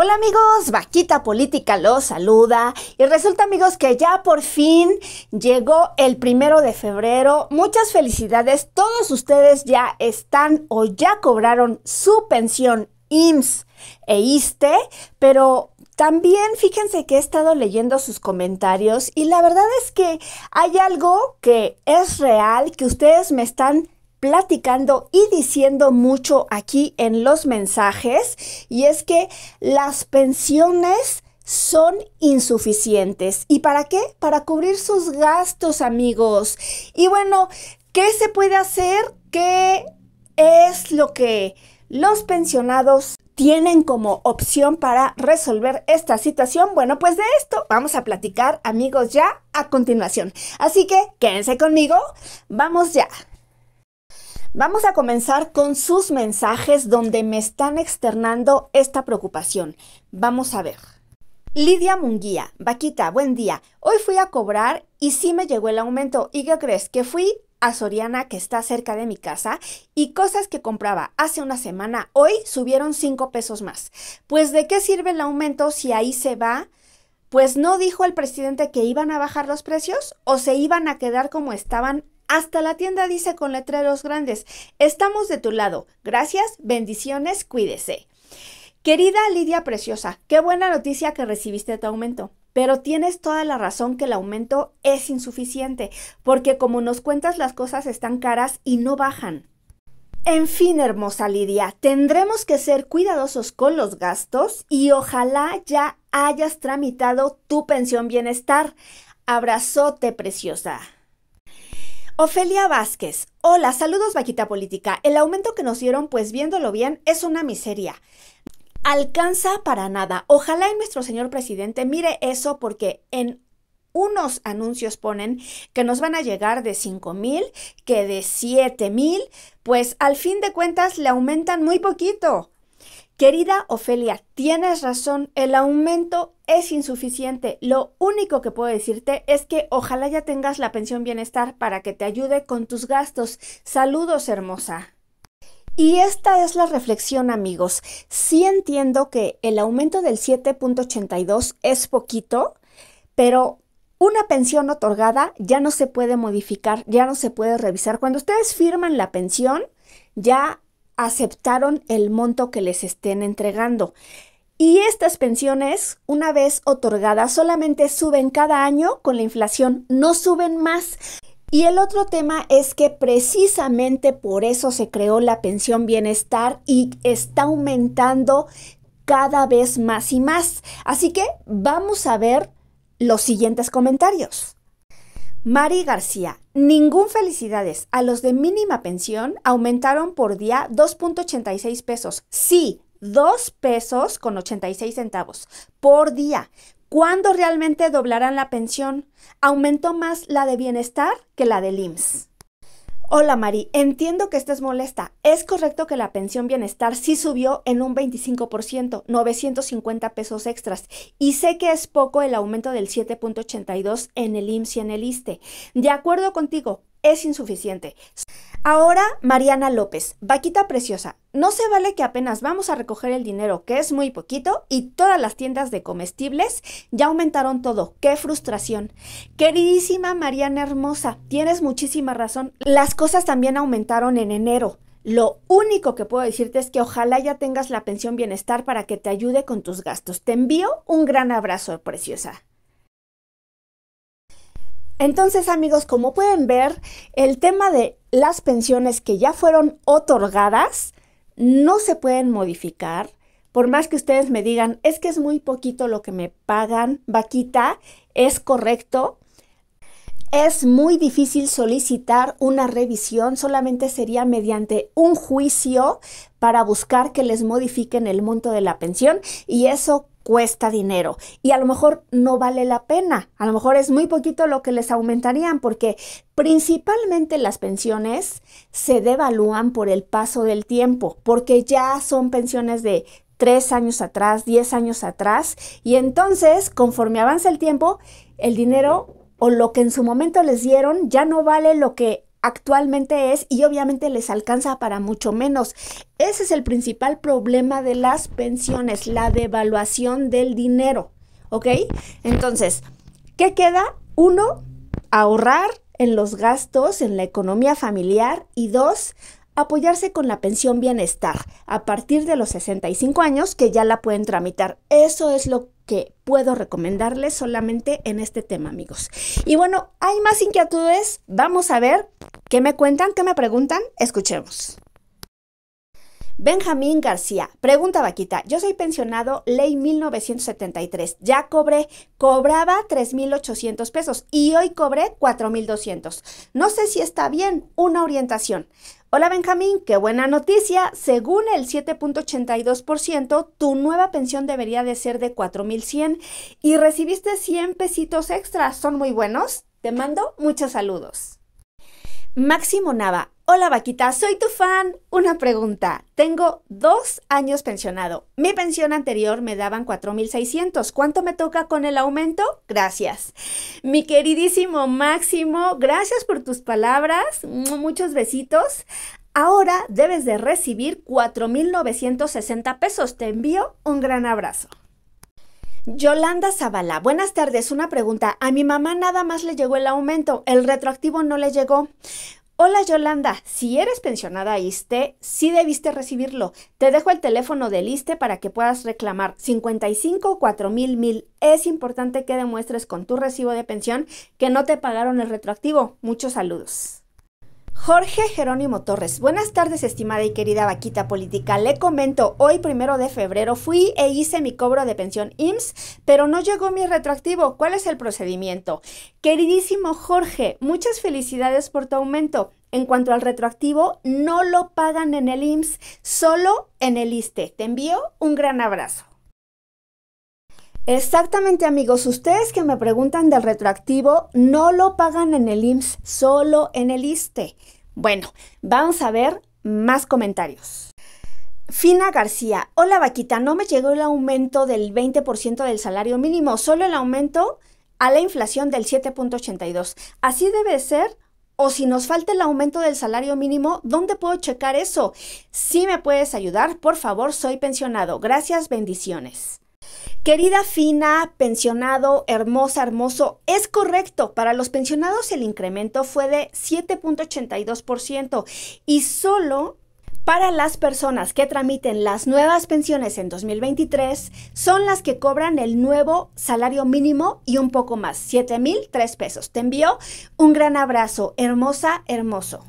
Hola amigos, Vaquita Política los saluda y resulta amigos que ya por fin llegó el primero de febrero. Muchas felicidades, todos ustedes ya están o ya cobraron su pensión IMSS e ISTE, pero también fíjense que he estado leyendo sus comentarios y la verdad es que hay algo que es real que ustedes me están platicando y diciendo mucho aquí en los mensajes y es que las pensiones son insuficientes. ¿Y para qué? Para cubrir sus gastos, amigos. Y bueno, ¿qué se puede hacer? ¿Qué es lo que los pensionados tienen como opción para resolver esta situación? Bueno, pues de esto vamos a platicar, amigos, ya a continuación. Así que quédense conmigo, vamos ya. Vamos a comenzar con sus mensajes donde me están externando esta preocupación. Vamos a ver. Lidia Munguía, Vaquita, buen día. Hoy fui a cobrar y sí me llegó el aumento. ¿Y qué crees? Que fui a Soriana, que está cerca de mi casa, y cosas que compraba hace una semana, hoy subieron 5 pesos más. Pues de qué sirve el aumento si ahí se va? Pues no dijo el presidente que iban a bajar los precios o se iban a quedar como estaban hasta la tienda dice con letreros grandes, estamos de tu lado. Gracias, bendiciones, cuídese. Querida Lidia Preciosa, qué buena noticia que recibiste tu aumento. Pero tienes toda la razón que el aumento es insuficiente, porque como nos cuentas las cosas están caras y no bajan. En fin, hermosa Lidia, tendremos que ser cuidadosos con los gastos y ojalá ya hayas tramitado tu pensión bienestar. Abrazote, preciosa. Ofelia Vázquez, hola, saludos vaquita política. El aumento que nos dieron, pues viéndolo bien, es una miseria. Alcanza para nada. Ojalá y nuestro señor presidente mire eso porque en unos anuncios ponen que nos van a llegar de 5 mil, que de 7 mil, pues al fin de cuentas le aumentan muy poquito. Querida Ofelia, tienes razón, el aumento es insuficiente. Lo único que puedo decirte es que ojalá ya tengas la pensión bienestar para que te ayude con tus gastos. Saludos, hermosa. Y esta es la reflexión, amigos. Sí entiendo que el aumento del 7.82 es poquito, pero una pensión otorgada ya no se puede modificar, ya no se puede revisar. Cuando ustedes firman la pensión, ya aceptaron el monto que les estén entregando. Y estas pensiones, una vez otorgadas, solamente suben cada año con la inflación, no suben más. Y el otro tema es que precisamente por eso se creó la pensión bienestar y está aumentando cada vez más y más. Así que vamos a ver los siguientes comentarios. Mari García, Ningún felicidades. A los de mínima pensión aumentaron por día 2.86 pesos. Sí, 2 pesos con 86 centavos por día. ¿Cuándo realmente doblarán la pensión? Aumentó más la de bienestar que la del IMSS. Hola Mari, entiendo que estés molesta. Es correcto que la pensión bienestar sí subió en un 25%, 950 pesos extras, y sé que es poco el aumento del 7.82 en el IMSS y en el ISTE. De acuerdo contigo, es insuficiente. Ahora, Mariana López, vaquita preciosa, no se vale que apenas vamos a recoger el dinero, que es muy poquito, y todas las tiendas de comestibles ya aumentaron todo. ¡Qué frustración! Queridísima Mariana Hermosa, tienes muchísima razón. Las cosas también aumentaron en enero. Lo único que puedo decirte es que ojalá ya tengas la pensión bienestar para que te ayude con tus gastos. Te envío un gran abrazo, preciosa. Entonces amigos, como pueden ver, el tema de las pensiones que ya fueron otorgadas no se pueden modificar. Por más que ustedes me digan, es que es muy poquito lo que me pagan, vaquita, es correcto, es muy difícil solicitar una revisión, solamente sería mediante un juicio para buscar que les modifiquen el monto de la pensión y eso cuesta dinero y a lo mejor no vale la pena, a lo mejor es muy poquito lo que les aumentarían porque principalmente las pensiones se devalúan por el paso del tiempo, porque ya son pensiones de tres años atrás, diez años atrás, y entonces, conforme avanza el tiempo, el dinero o lo que en su momento les dieron ya no vale lo que actualmente es y obviamente les alcanza para mucho menos. Ese es el principal problema de las pensiones, la devaluación del dinero, ¿ok? Entonces, ¿qué queda? Uno, ahorrar en los gastos, en la economía familiar y dos, apoyarse con la pensión bienestar a partir de los 65 años que ya la pueden tramitar. Eso es lo que puedo recomendarles solamente en este tema, amigos. Y bueno, hay más inquietudes. Vamos a ver qué me cuentan, qué me preguntan. Escuchemos. Benjamín García, pregunta vaquita, yo soy pensionado ley 1973, ya cobré, cobraba 3.800 pesos y hoy cobré 4.200. No sé si está bien, una orientación. Hola Benjamín, qué buena noticia. Según el 7.82%, tu nueva pensión debería de ser de 4.100 y recibiste 100 pesitos extra. ¿Son muy buenos? Te mando muchos saludos. Máximo Nava, hola vaquita, soy tu fan. Una pregunta, tengo dos años pensionado. Mi pensión anterior me daban 4.600. ¿Cuánto me toca con el aumento? Gracias. Mi queridísimo Máximo, gracias por tus palabras. Muchos besitos. Ahora debes de recibir 4.960 pesos. Te envío un gran abrazo. Yolanda Zavala, buenas tardes. Una pregunta. A mi mamá nada más le llegó el aumento, el retroactivo no le llegó. Hola Yolanda, si eres pensionada ISTE, sí debiste recibirlo. Te dejo el teléfono del ISTE para que puedas reclamar 55 mil. Es importante que demuestres con tu recibo de pensión que no te pagaron el retroactivo. Muchos saludos. Jorge Jerónimo Torres, buenas tardes estimada y querida vaquita política. Le comento, hoy primero de febrero fui e hice mi cobro de pensión IMSS, pero no llegó mi retroactivo. ¿Cuál es el procedimiento? Queridísimo Jorge, muchas felicidades por tu aumento. En cuanto al retroactivo, no lo pagan en el IMSS, solo en el ISTE. Te envío un gran abrazo. Exactamente amigos, ustedes que me preguntan del retroactivo no lo pagan en el IMSS, solo en el ISTE. Bueno, vamos a ver más comentarios. Fina García, hola vaquita, no me llegó el aumento del 20% del salario mínimo, solo el aumento a la inflación del 7.82. Así debe ser. O si nos falta el aumento del salario mínimo, ¿dónde puedo checar eso? Si me puedes ayudar, por favor, soy pensionado. Gracias, bendiciones. Querida Fina, pensionado, hermosa, hermoso, es correcto. Para los pensionados el incremento fue de 7.82% y solo para las personas que tramiten las nuevas pensiones en 2023 son las que cobran el nuevo salario mínimo y un poco más, 7.003 pesos. Te envío un gran abrazo, hermosa, hermoso.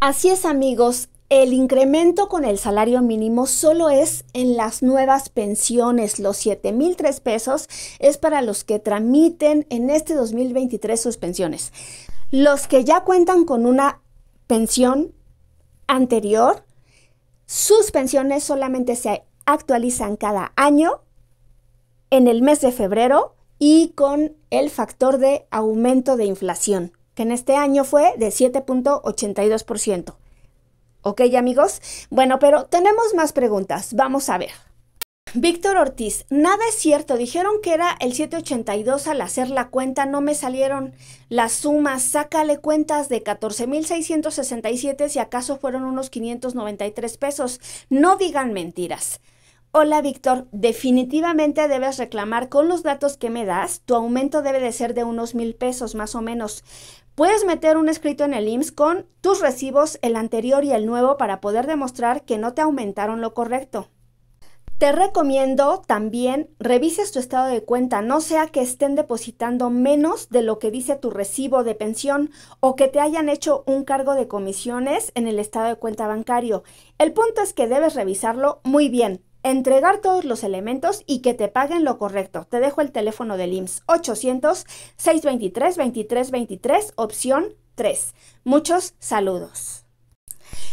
Así es amigos, el incremento con el salario mínimo solo es en las nuevas pensiones. Los 7.003 pesos es para los que tramiten en este 2023 sus pensiones. Los que ya cuentan con una pensión anterior, sus pensiones solamente se actualizan cada año en el mes de febrero y con el factor de aumento de inflación, que en este año fue de 7.82%. ¿Ok amigos? Bueno, pero tenemos más preguntas. Vamos a ver. Víctor Ortiz, nada es cierto, dijeron que era el 782 al hacer la cuenta, no me salieron las sumas, sácale cuentas de 14.667 si acaso fueron unos 593 pesos, no digan mentiras. Hola Víctor, definitivamente debes reclamar con los datos que me das, tu aumento debe de ser de unos mil pesos más o menos. Puedes meter un escrito en el IMSS con tus recibos, el anterior y el nuevo, para poder demostrar que no te aumentaron lo correcto. Te recomiendo también revises tu estado de cuenta, no sea que estén depositando menos de lo que dice tu recibo de pensión o que te hayan hecho un cargo de comisiones en el estado de cuenta bancario. El punto es que debes revisarlo muy bien, entregar todos los elementos y que te paguen lo correcto. Te dejo el teléfono del IMSS 800-623-2323, opción 3. Muchos saludos.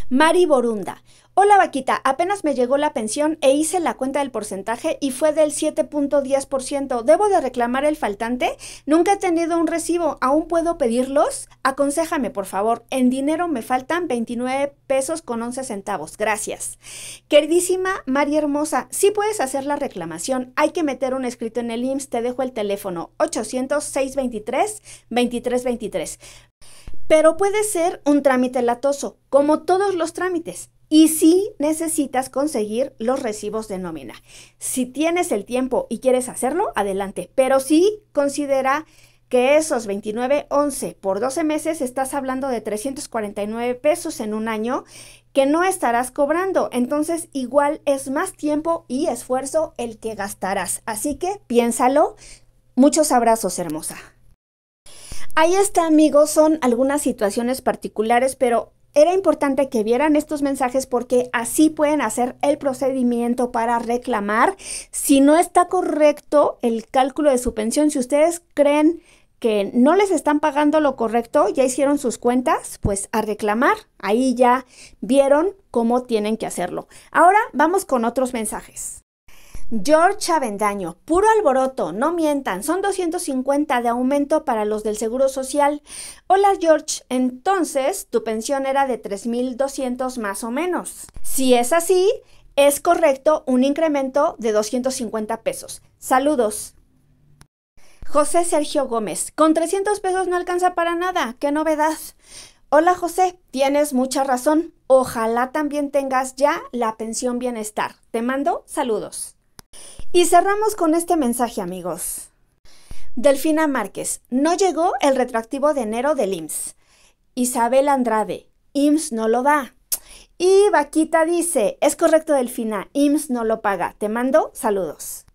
Mari Borunda. Hola vaquita, apenas me llegó la pensión e hice la cuenta del porcentaje y fue del 7.10%. ¿Debo de reclamar el faltante? Nunca he tenido un recibo, ¿aún puedo pedirlos? Aconséjame, por favor. En dinero me faltan 29 pesos con 11 centavos. Gracias. Queridísima María Hermosa, sí puedes hacer la reclamación. Hay que meter un escrito en el IMSS. Te dejo el teléfono 800-623-2323. Pero puede ser un trámite latoso, como todos los trámites y si necesitas conseguir los recibos de nómina. Si tienes el tiempo y quieres hacerlo, adelante, pero sí considera que esos 29.11 por 12 meses estás hablando de 349 pesos en un año que no estarás cobrando. Entonces igual es más tiempo y esfuerzo el que gastarás. Así que piénsalo. Muchos abrazos, hermosa. Ahí está, amigos, son algunas situaciones particulares, pero era importante que vieran estos mensajes porque así pueden hacer el procedimiento para reclamar. Si no está correcto el cálculo de su pensión, si ustedes creen que no les están pagando lo correcto, ya hicieron sus cuentas, pues a reclamar, ahí ya vieron cómo tienen que hacerlo. Ahora vamos con otros mensajes. George Avendaño, puro alboroto, no mientan, son 250 de aumento para los del Seguro Social. Hola George, entonces tu pensión era de 3.200 más o menos. Si es así, es correcto un incremento de 250 pesos. Saludos. José Sergio Gómez, con 300 pesos no alcanza para nada, qué novedad. Hola José, tienes mucha razón. Ojalá también tengas ya la pensión bienestar. Te mando saludos. Y cerramos con este mensaje, amigos. Delfina Márquez, no llegó el retractivo de enero del IMSS. Isabel Andrade, IMSS no lo da. Y Vaquita dice, es correcto Delfina, IMSS no lo paga. Te mando saludos.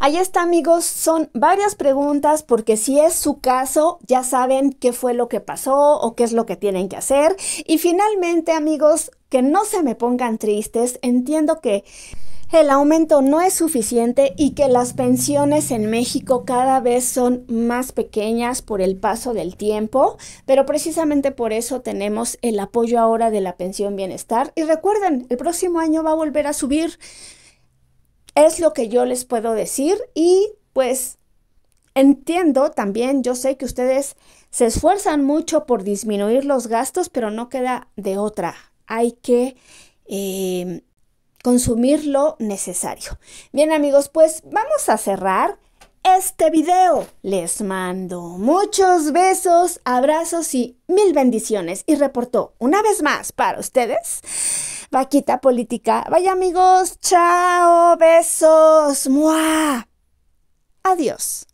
Ahí está amigos, son varias preguntas porque si es su caso ya saben qué fue lo que pasó o qué es lo que tienen que hacer. Y finalmente amigos, que no se me pongan tristes, entiendo que el aumento no es suficiente y que las pensiones en México cada vez son más pequeñas por el paso del tiempo, pero precisamente por eso tenemos el apoyo ahora de la pensión bienestar. Y recuerden, el próximo año va a volver a subir. Es lo que yo les puedo decir y pues entiendo también, yo sé que ustedes se esfuerzan mucho por disminuir los gastos, pero no queda de otra. Hay que... Eh, consumir lo necesario. Bien amigos, pues vamos a cerrar este video. Les mando muchos besos, abrazos y mil bendiciones. Y reportó una vez más para ustedes, Vaquita Política. Vaya amigos, chao, besos, muah. Adiós.